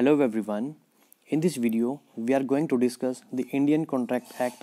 Hello everyone. In this video, we are going to discuss the Indian Contract Act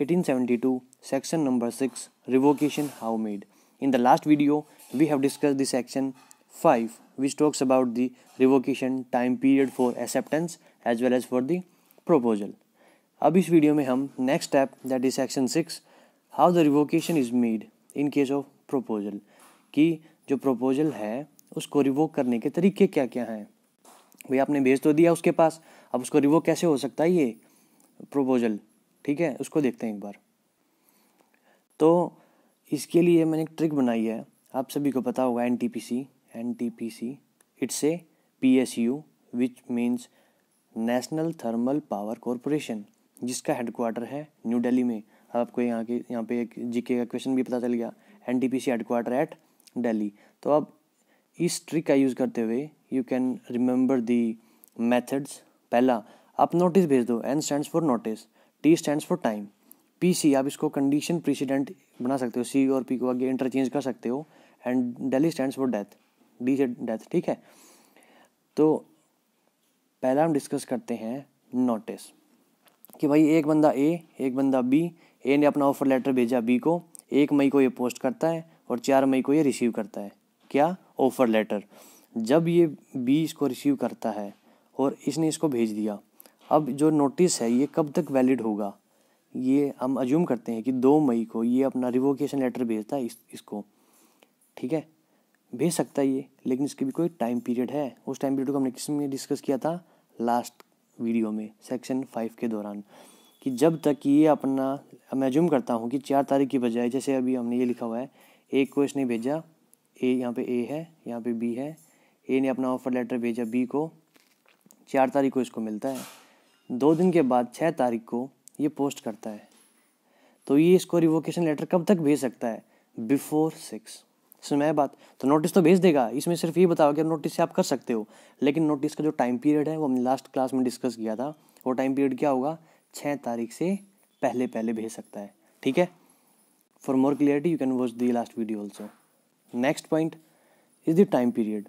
1872 section number 6 revocation how made. In the last video, we have discussed the section 5 which talks about the revocation time period for acceptance as well as for the proposal. ab is video mein hum next step that is section 6 how the revocation is made in case of proposal ki jo proposal hai usko revoke karne ke tarike kya kya hain भाई आपने भेज तो दिया उसके पास अब उसको revoke कैसे हो सकता है ये प्रपोजल ठीक है उसको देखते हैं एक बार तो इसके लिए मैंने एक ट्रिक बनाई है आप सभी को पता होगा N T P C N T P C it's A P S U which means National Thermal Power Corporation जिसका हेडक्वार्टर है न्यू दिल्ली में आपको यहाँ के यहाँ पे एक जीके का क्वेश्चन भी पता चल गया N T P C headquarter at Delhi तो अब इस ट्रिक का यूज़ करते हुए you can remember the methods पहला आप नोटिस भेज दो N stand for notice T stand for time P C आप इसको कंडीशन प्रेसिडेंट बना सकते हो सी और पी को आगे इंटरचेंज कर सकते हो and daily stand for death D से डेथ ठीक है तो पहला हम डिस्कस करते हैं नोटिस कि भाई एक बंदा ए एक बंदा बी ए ने अपना ऑफर लेटर भेजा बी को एक मई को ये पोस्ट करता है और चार मई को ये रिसीव करता है क्या ऑफर लेटर जब ये बी इसको रिसीव करता है और इसने इसको भेज दिया अब जो नोटिस है ये कब तक वैलिड होगा ये हम अज्यूम करते हैं कि दो मई को ये अपना रिवोकेशन लेटर भेजता है इस इसको ठीक है भेज सकता है ये लेकिन इसकी भी कोई टाइम पीरियड है उस टाइम पीरियड को हमने किस में डिस्कस किया था लास्ट वीडियो में सेक्शन फाइव के दौरान कि जब तक ये अपना मैं अज्यूम करता हूँ कि चार तारीख की बजाय जैसे अभी हमने ये लिखा हुआ है एक को इसने भेजा ए यहाँ पे ए है यहाँ पे बी है ए ने अपना ऑफ़र लेटर भेजा बी को चार तारीख को इसको मिलता है दो दिन के बाद छः तारीख को ये पोस्ट करता है तो ये इसको रिवोकेशन लेटर कब तक भेज सकता है बिफोर सिक्स समय बात तो नोटिस तो भेज देगा इसमें सिर्फ ये बताओ कि नोटिस से आप कर सकते हो लेकिन नोटिस का जो टाइम पीरियड है वो हमने लास्ट क्लास में डिस्कस किया था वो टाइम पीरियड क्या होगा छः तारीख से पहले पहले भेज सकता है ठीक है for more clarity you can watch the last video also next point is the time period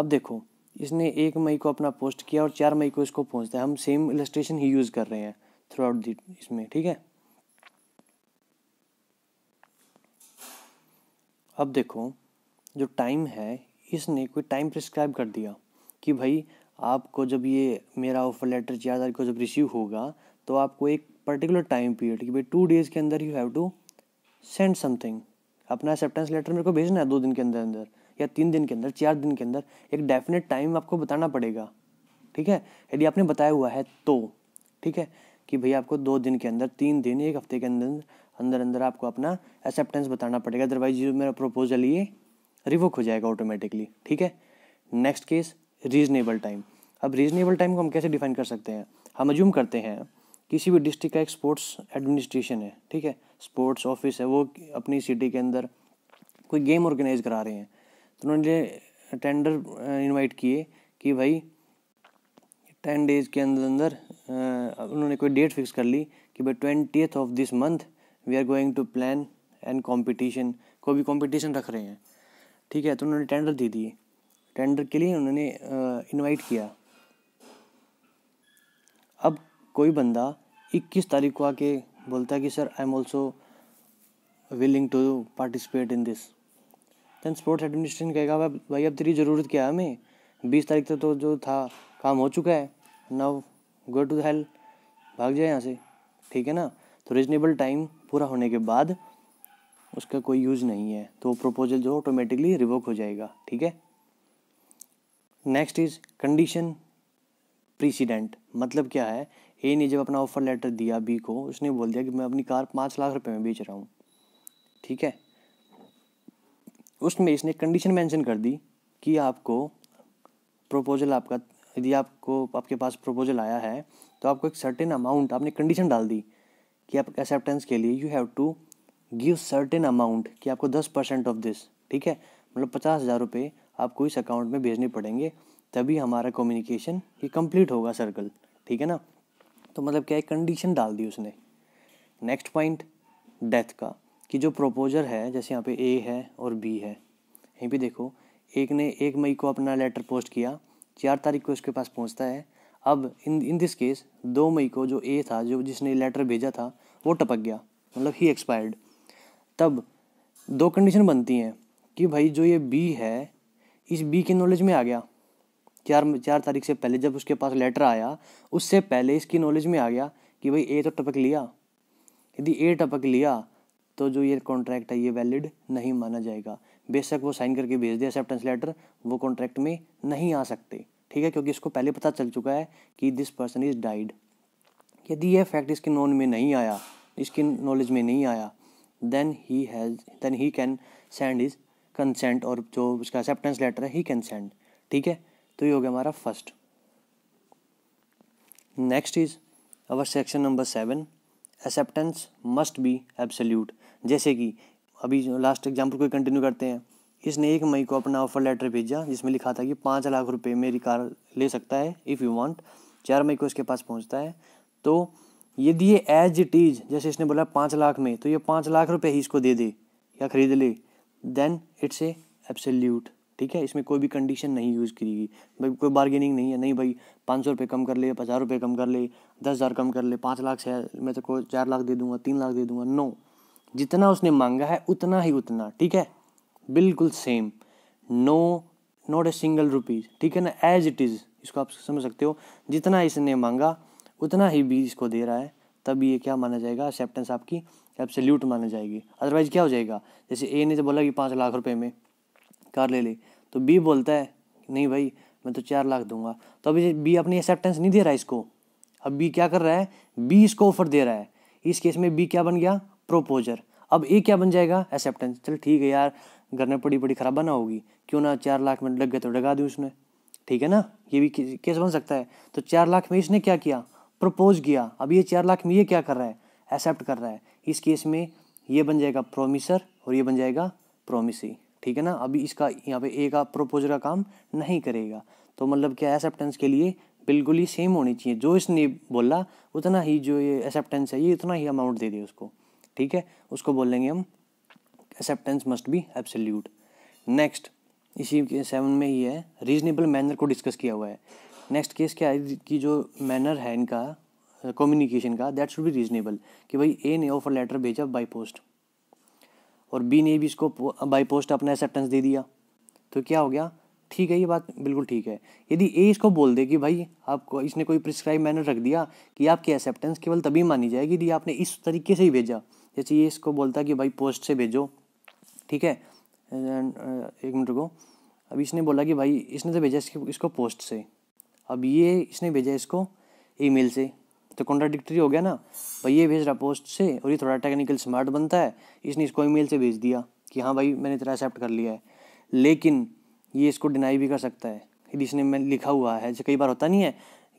अब देखो इसने एक मई को अपना पोस्ट किया और चार मई को इसको पहुंचता है हम सेम इलस्ट्रेशन ही यूज़ कर रहे हैं थ्रू आउट दी इसमें ठीक है अब देखो जो टाइम है इसने कोई टाइम प्रिस्क्राइब कर दिया कि भाई आपको जब ये मेरा ऑफर लेटर चार तारीख को जब रिसीव होगा तो आपको एक पर्टिकुलर टाइम पीरियड कि भाई टू डेज़ के अंदर you have to send something अपना एक्सेप्टेंस लेटर मेरे को भेजना है दो दिन के अंदर अंदर या तीन दिन के अंदर चार दिन के अंदर एक डेफिनेट टाइम आपको बताना पड़ेगा ठीक है यदि आपने बताया हुआ है तो ठीक है कि भैया आपको दो दिन के अंदर तीन दिन एक हफ्ते के अंदर अंदर अंदर आपको अपना एक्सेप्टेंस बताना पड़ेगा अदरवाइज जो मेरा प्रपोजल ये रिवोक हो जाएगा ऑटोमेटिकली ठीक है नेक्स्ट केस रीजनेबल टाइम अब रीजनेबल टाइम को हम कैसे डिफाइन कर सकते हैं हम अज्यूम करते हैं किसी भी डिस्ट्रिक्ट का एक स्पोर्ट्स एडमिनिस्ट्रेशन है ठीक है स्पोर्ट्स ऑफिस है वो अपनी सिटी के अंदर कोई गेम ऑर्गेनाइज करा रहे हैं तो उन्होंने टेंडर इनवाइट किए कि भाई टेन डेज के अंदर अंदर उन्होंने कोई डेट फिक्स कर ली कि भाई twenty of this month we are going to plan and competition को भी कॉम्पिटिशन रख रहे हैं ठीक है तो उन्होंने टेंडर दे दिए टेंडर के लिए उन्होंने इनवाइट किया अब कोई बंदा 21 तारीख को आके बोलता है कि sir I am also willing to participate in this then sports administration कहेगा भाई अब तेरी ज़रूरत क्या है हमें बीस तारीख तक तो जो था काम हो चुका है नाउ गो टू हेल भाग जाए यहाँ से ठीक है ना तो रिजनेबल टाइम पूरा होने के बाद उसका कोई यूज़ नहीं है तो प्रपोजल जो ऑटोमेटिकली रिवोक हो जाएगा ठीक है नेक्स्ट इज़ कंडीशन प्रीसीडेंट मतलब क्या है ए ने जब अपना ऑफ़र लेटर दिया बी को उसने बोल दिया कि मैं अपनी कार पाँच लाख रुपए में बेच रहा हूँ ठीक है उसमें इसने कंडीशन मेंशन कर दी कि आपको प्रपोजल आपका यदि आपको आपके पास प्रपोजल आया है तो आपको एक सर्टेन अमाउंट आपने कंडीशन डाल दी कि आप एक्सेप्टेंस के लिए you have to give certain amount कि आपको दस परसेंट ऑफ दिस ठीक है मतलब पचास हज़ार रुपये आपको इस अकाउंट में भेजने पड़ेंगे तभी हमारा कम्युनिकेशन ये कंप्लीट होगा सर्कल ठीक है ना तो मतलब क्या है कंडीशन डाल दी उसने नेक्स्ट पॉइंट डेथ का कि जो प्रपोजर है जैसे यहाँ पे ए है और बी है यहीं पे देखो एक ने एक मई को अपना लेटर पोस्ट किया चार तारीख को उसके पास पहुँचता है अब इन इन दिस केस दो मई को जो ए था जो जिसने लेटर भेजा था वो टपक गया मतलब ही एक्सपायर्ड तब दो कंडीशन बनती हैं कि भाई जो ये बी है इस बी के नॉलेज में आ गया चार चार तारीख से पहले जब उसके पास लेटर आया उससे पहले इसकी नॉलेज में आ गया कि भाई ए तो टपक लिया यदि ए टपक लिया तो जो ये कॉन्ट्रैक्ट है ये वैलिड नहीं माना जाएगा बेशक वो साइन करके भेज दे एक्सेप्टेंस लेटर वो कॉन्ट्रैक्ट में नहीं आ सकते ठीक है क्योंकि इसको पहले पता चल चुका है कि दिस पर्सन इज़ डाइड यदि यह फैक्ट इसके नॉन में नहीं आया इसके नॉलेज में नहीं आया then he has then he can send is consent और जो उसका एक्सेप्टेंस लेटर है ही कैन सेंड ठीक है तो ये हो गया हमारा first next is our section number seven acceptance must be absolute जैसे कि अभी लास्ट एग्जाम्पल को कंटिन्यू करते हैं इसने एक मई को अपना ऑफर लेटर भेजा जिसमें लिखा था कि पाँच लाख रुपए मेरी कार ले सकता है इफ़ यू वांट चार मई को इसके पास पहुंचता है तो यदि ये एज इट इज़ जैसे इसने बोला पाँच लाख में तो ये पाँच लाख रुपये ही इसको दे दे या ख़रीद ले देन इट्स ए एब्सोल्यूट ठीक है इसमें कोई भी कंडीशन नहीं यूज़ करेगी भाई कोई बार्गेनिंग नहीं है नहीं भाई पाँच सौ रुपये कम कर ले पचास रुपये कम कर ले दस हज़ार कम कर ले पाँच लाख से मैं तो को चार लाख दे दूंगा तीन लाख दे दूंगा नो no. जितना उसने मांगा है उतना ही उतना ठीक है बिल्कुल same no not a single rupees ठीक है ना एज इट इज़ इसको आप समझ सकते हो जितना इसने मांगा उतना ही बीज इसको दे रहा है तब ये क्या माना जाएगा एक्सेप्टेंस आपकी एब्सोल्यूट माना जाएगी अदरवाइज क्या हो जाएगा जैसे ए ने जब बोला कि पाँच लाख रुपए में कार ले ले तो बी बोलता है नहीं भाई मैं तो चार लाख दूंगा तो अभी बी अपनी एक्सेप्टेंस नहीं दे रहा है इसको अब बी क्या कर रहा है बी इसको ऑफर दे रहा है इस केस में बी क्या बन गया प्रोपोजर अब ए क्या बन जाएगा एक्सेप्टेंस चल ठीक है यार घर में पड़ी पड़ी खराब ना होगी क्यों ना चार लाख में लग गए तो लगा दी उसने ठीक है ना ये भी केस बन सकता है तो चार लाख में इसने क्या किया प्रपोज किया अब ये चार लाख में ये क्या कर रहा है एक्सेप्ट कर रहा है इस केस में ये बन जाएगा प्रोमिसर और ये बन जाएगा प्रोमिसी ठीक है ना अभी इसका यहाँ पे ए का प्रपोजर का काम नहीं करेगा तो मतलब क्या एक्सेप्टेंस के लिए बिल्कुल ही सेम होनी चाहिए जो इसने बोला उतना ही जो ये एक्सेप्टेंस है ये उतना ही अमाउंट दे दे उसको ठीक है उसको बोल लेंगे हम acceptance must be absolute next इसी के सेवन में ही है रीजनेबल मैनर को डिस्कस किया हुआ है नेक्स्ट केस क्या है कि जो मैनर है इनका कम्युनिकेशन का दैट शुड बी रीजनेबल कि भाई ए ने ऑफर लेटर भेजा बाई पोस्ट और बी ने भी इसको बाई पोस्ट अपना एक्सेप्टेंस दे दिया तो क्या हो गया ठीक है ये बात बिल्कुल ठीक है यदि ए इसको बोल दे कि भाई आपको इसने कोई प्रिस्क्राइब मैनर रख दिया कि आपकी एक्सेप्टेंस केवल तभी मानी जाएगी यदि आपने इस तरीके से ही भेजा जैसे ये इसको बोलता है कि भाई पोस्ट से भेजो ठीक है uh, एक मिनट को अब इसने बोला कि भाई इसने तो भेजा इसको पोस्ट से अब ये इसने भेजा इसको ईमेल से तो कॉन्ट्राडिक्टरी हो गया ना भाई ये भेज रहा पोस्ट से और ये थोड़ा टेक्निकल स्मार्ट बनता है इसने इसको ईमेल से भेज दिया कि हाँ भाई मैंने तेरा एक्सेप्ट कर लिया है लेकिन ये इसको डिनाई भी कर सकता है यदि इसने मैं लिखा हुआ है जैसे कई बार होता नहीं है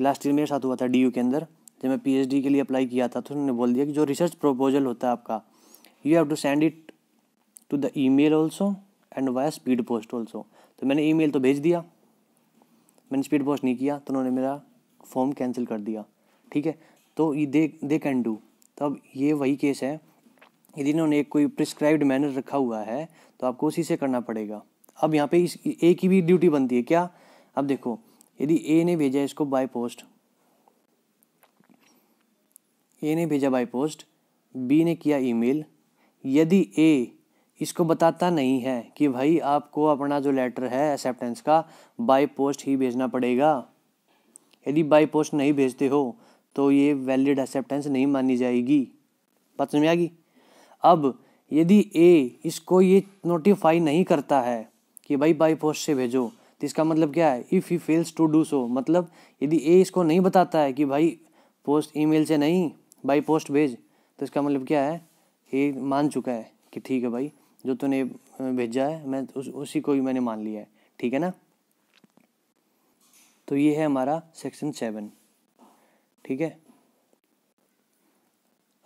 लास्ट ईयर मेरे साथ हुआ था डी के अंदर जब मैं पीएचडी के लिए अप्लाई किया था तो उन्होंने बोल दिया कि जो रिसर्च प्रपोजल होता है आपका you have to send it to the mail also and via speed post also तो मैंने मेल तो भेज दिया मैंने स्पीड पोस्ट नहीं किया तो उन्होंने मेरा फॉर्म कैंसिल कर दिया ठीक है तो ये दे दे कैन डू तो अब ये वही केस है यदि इन्होंने एक कोई प्रिस्क्राइब्ड मैनर रखा हुआ है तो आपको उसी से करना पड़ेगा अब यहाँ पे इस ए की भी ड्यूटी बनती है क्या अब देखो यदि ए ने भेजा इसको बाय पोस्ट ए ने भेजा बाई पोस्ट बी ने किया ईमेल यदि ए इसको बताता नहीं है कि भाई आपको अपना जो लेटर है एक्सेप्टेंस का बाई पोस्ट ही भेजना पड़ेगा यदि बाई पोस्ट नहीं भेजते हो तो ये वैलिड एक्सेप्टेंस नहीं मानी जाएगी बात समझ में आ गई अब यदि ए इसको ये नोटिफाई नहीं करता है कि भाई बाई पोस्ट से भेजो तो इसका मतलब क्या है if he fails to do so मतलब यदि ए इसको नहीं बताता है कि भाई पोस्ट ईमेल से नहीं बाई पोस्ट भेज तो इसका मतलब क्या है ये मान चुका है कि ठीक है भाई जो तूने भेजा है मैं उस उसी को ही मैंने मान लिया है ठीक है ना तो ये है हमारा सेक्शन सेवन ठीक है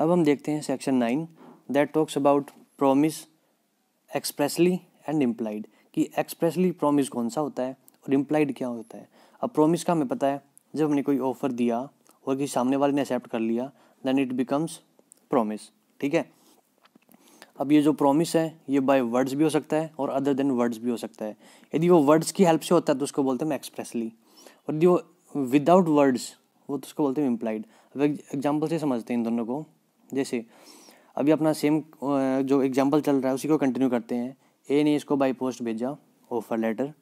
अब हम देखते हैं section nine that talks about promise expressly and implied कि एक्सप्रेसली प्रोमिस कौन सा होता है और इम्प्लाइड क्या होता है अब प्रोमिस का हमें पता है जब हमने कोई ऑफर दिया और कि सामने वाले ने एक्सेप्ट कर लिया देन इट बिकम्स प्रोमिस ठीक है अब ये जो प्रोमिस है ये बाय वर्ड्स भी हो सकता है और अदर देन वर्ड्स भी हो सकता है यदि वो वर्ड्स की हेल्प से होता है तो उसको बोलते हैं एक्सप्रेसली और यदि वो विदाउट वर्ड्स वो तो उसको बोलते हैं इम्प्लाइड अब एग्जाम्पल से समझते हैं इन दोनों को जैसे अभी अपना सेम जो एग्जाम्पल चल रहा है उसी को कंटिन्यू करते हैं ए ने इसको बाई पोस्ट भेजा ऑफर लेटर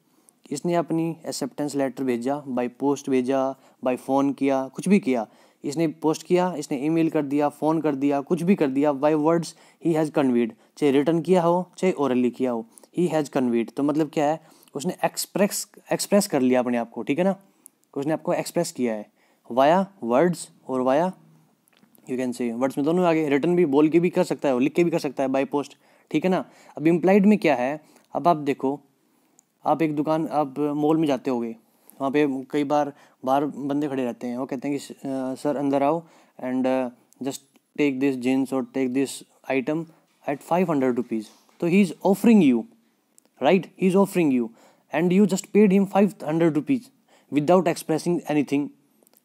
इसने अपनी एक्सेप्टेंस लेटर भेजा बाई पोस्ट भेजा बाई फ़ोन किया कुछ भी किया इसने पोस्ट किया इसने ईमेल कर दिया फ़ोन कर दिया कुछ भी कर दिया by words he has conveyed चाहे रिटर्न किया हो चाहे औरली किया हो ही हैज़ कन्वीड तो मतलब क्या है उसने एक्सप्रेस एक्सप्रेस कर लिया अपने आप को ठीक है ना उसने आपको एक्सप्रेस किया है वाया वर्ड्स और via you can say words में दोनों आगे रिटर्न भी बोल के भी कर सकता है और लिख के भी कर सकता है बाई पोस्ट ठीक है ना अब इम्प्लाइड में क्या है अब आप देखो आप एक दुकान आप मॉल में जाते होगे वहाँ पे कई बार बाहर बंदे खड़े रहते हैं वो कहते हैं कि सर अंदर आओ and just take this jeans और take this item at five hundred rupees तो he is offering you right he is offering you and you just paid him five hundred rupees without expressing anything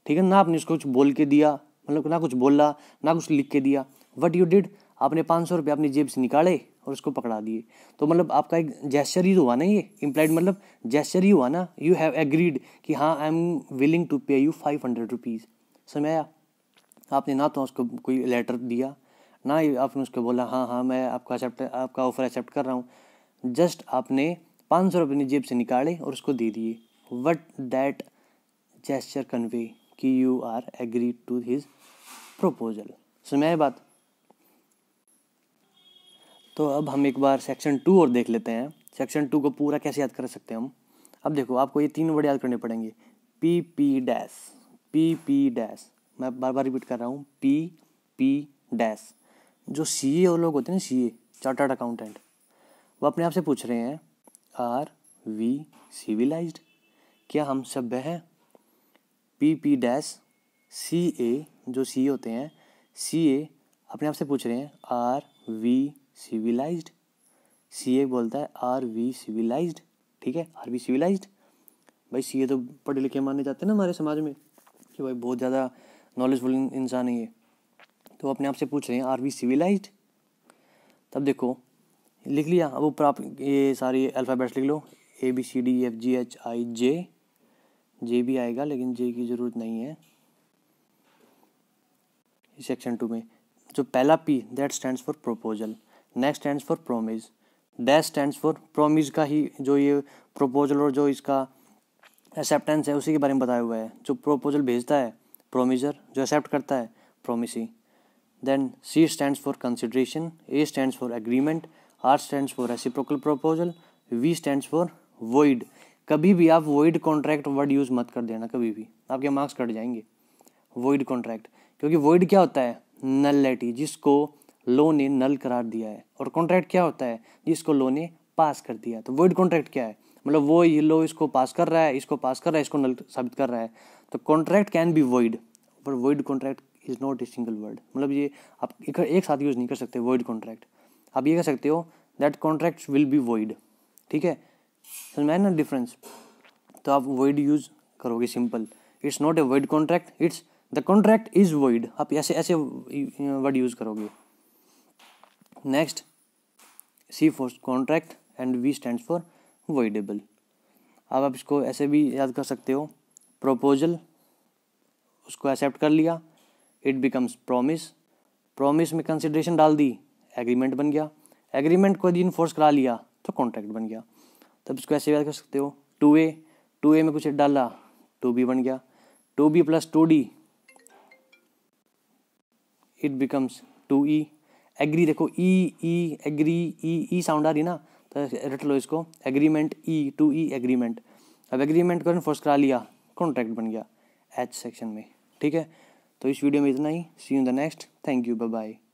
ठीक है ना आपने उसको कुछ बोल के दिया मतलब ना कुछ बोला ना कुछ लिख के दिया वट यू डिड आपने पाँच सौ रुपये अपनी जेब से निकाले और उसको पकड़ा दिए तो मतलब आपका एक जेस्चर ही तो हुआ ना ये इम्प्लाइड मतलब जेस्चर ही हुआ ना यू हैव एग्रीड कि हाँ I am willing to pay you five hundred rupees समय आपने ना तो उसको कोई लेटर दिया ना ही आपने उसको बोला हाँ हाँ मैं आपका एक्सेप्ट आपका ऑफ़र एक्सेप्ट कर रहा हूँ जस्ट आपने पाँच सौ रुपये अपनी जेब से निकाले और उसको दे दिए वट दैट जेस्चर कन्वे कि you are agree to his proposal समझ बात तो अब हम एक बार सेक्शन टू और देख लेते हैं सेक्शन टू को पूरा कैसे याद कर सकते हैं हम अब देखो आपको ये तीन वर्ड याद करने पड़ेंगे P P dash P P dash मैं बार बार रिपीट कर रहा हूँ पी पी डैश जो सी ए लोग होते हैं ना सी ए चार्टर्ड अकाउंटेंट वो अपने आप से पूछ रहे हैं आर वी सिविलाइज क्या हम सभ्य हैं P P dash C A जो सी होते हैं सी ए अपने आप से पूछ रहे हैं are we civilized C A बोलता है आर वी सिविलाइज्ड ठीक है आर वी सिविलाइज्ड भाई सी ए तो पढ़े लिखे माने जाते हैं ना हमारे समाज में कि भाई बहुत ज़्यादा नॉलेजफुल इंसान ही है तो अपने आप से पूछ रहे हैं आर वी सिविलाइज्ड तब देखो लिख लिया अब ऊपर आप ये सारी अल्फ़ाबेट्स लिख लो A B C D F G H I J J भी आएगा लेकिन जे की ज़रूरत नहीं है सेक्शन टू में जो पहला P that stands for proposal next stand for promise dash stand for promise का ही जो ये प्रपोजल और जो इसका एक्सेप्टेंस है उसी के बारे में बताया हुआ है जो प्रपोजल भेजता है प्रोमिजर जो एक्सेप्ट करता है promisee then C stand for consideration A stand for agreement R stand for reciprocal proposal V stand for void कभी भी आप वोइड कॉन्ट्रैक्ट वर्ड यूज़ मत कर देना कभी भी आपके मार्क्स कट जाएंगे वोइड कॉन्ट्रैक्ट क्योंकि वोइड क्या होता है नलिटी जिसको लो ने नल करार दिया है और कॉन्ट्रैक्ट क्या होता है जिसको लो ने पास कर दिया तो वर्ड कॉन्ट्रैक्ट क्या है मतलब वो ये लो इसको पास कर रहा है इसको पास कर रहा है इसको नल साबित कर रहा है तो कॉन्ट्रैक्ट कैन बी वर्ड पर word contract is not a single word मतलब ये आप एक, एक साथ यूज़ नहीं कर सकते वर्ड कॉन्ट्रैक्ट आप ये कह सकते हो that contract will be word ठीक है मैन ना डिफरेंस तो आप वर्ड यूज़ करोगे simple it's not a word contract it's the contract is word आप ऐसे ऐसे वर्ड यूज़ करोगे next C for contract and V stand for voidable अब आप इसको ऐसे भी याद कर सकते हो प्रपोजल उसको एक्सेप्ट कर लिया इट बिकम्स प्रॉमिस प्रॉमिस में कंसिडरेशन डाल दी एग्रीमेंट बन गया एग्रीमेंट को यदि इन्फोर्स करा लिया तो कॉन्ट्रैक्ट बन गया तब इसको ऐसे याद कर सकते हो टू ए टू ए में कुछ डाला टू बी बन गया two B plus two D it becomes two E agree देखो E e, E e, agree E E sound आ रही ना तो रट लो इसको agreement E two E agreement अब एग्रीमेंट को इन्फोर्स करा लिया कॉन्ट्रैक्ट बन गया एच सेक्शन में ठीक है तो इस वीडियो में इतना ही see you the next thank you bye bye